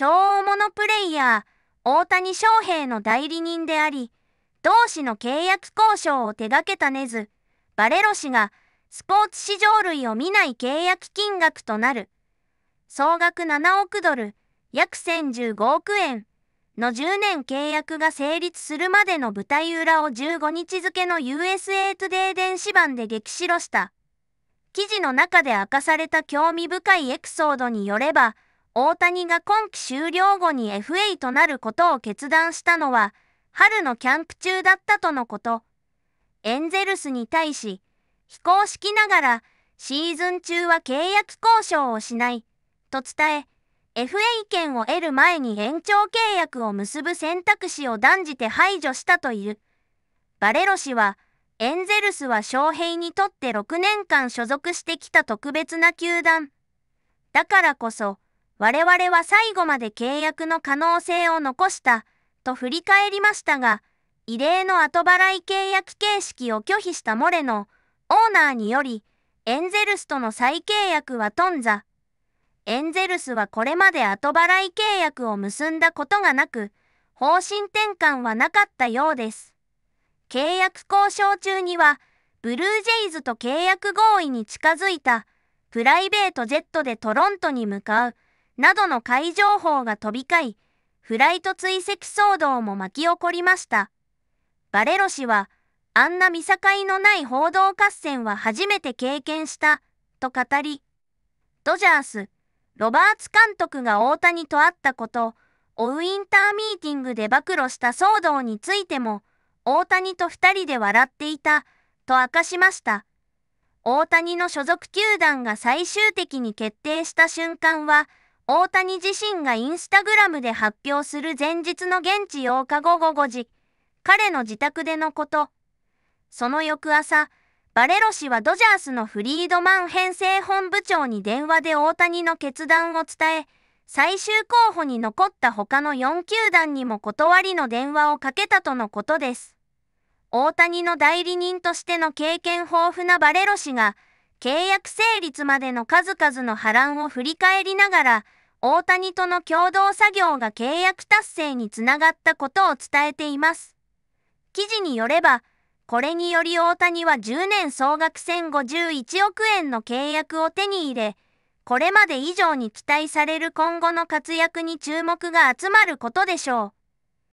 超大物プレイヤー、大谷翔平の代理人であり、同氏の契約交渉を手掛けたネズ、バレロ氏が、スポーツ市場類を見ない契約金額となる、総額7億ドル、約1015億円の10年契約が成立するまでの舞台裏を15日付の USA Today 電子版で激白した。記事の中で明かされた興味深いエピソードによれば、大谷が今季終了後に FA となることを決断したのは、春のキャンプ中だったとのこと。エンゼルスに対し、非公式ながら、シーズン中は契約交渉をしない、と伝え、FA 権を得る前に延長契約を結ぶ選択肢を断じて排除したという。バレロ氏は、エンゼルスは翔平にとって6年間所属してきた特別な球団。だからこそ、我々は最後まで契約の可能性を残したと振り返りましたが、異例の後払い契約形式を拒否したモレノ、オーナーにより、エンゼルスとの再契約は頓挫。エンゼルスはこれまで後払い契約を結んだことがなく、方針転換はなかったようです。契約交渉中には、ブルージェイズと契約合意に近づいた、プライベートジェットでトロントに向かう、などの海情報が飛び交い、フライト追跡騒動も巻き起こりました。バレロ氏は、あんな見境のない報道合戦は初めて経験した、と語り、ドジャース、ロバーツ監督が大谷と会ったこと、オウインターミーティングで暴露した騒動についても、大谷と二人で笑っていた、と明かしました。大谷の所属球団が最終的に決定した瞬間は、大谷自身がインスタグラムで発表する前日の現地8日午後5時、彼の自宅でのこと。その翌朝、バレロ氏はドジャースのフリードマン編成本部長に電話で大谷の決断を伝え、最終候補に残った他の4球団にも断りの電話をかけたとのことです。大谷の代理人としての経験豊富なバレロ氏が、契約成立までの数々の波乱を振り返りながら、大谷との共同作業が契約達成につながったことを伝えています。記事によれば、これにより大谷は10年総額1051億円の契約を手に入れ、これまで以上に期待される今後の活躍に注目が集まることでしょう。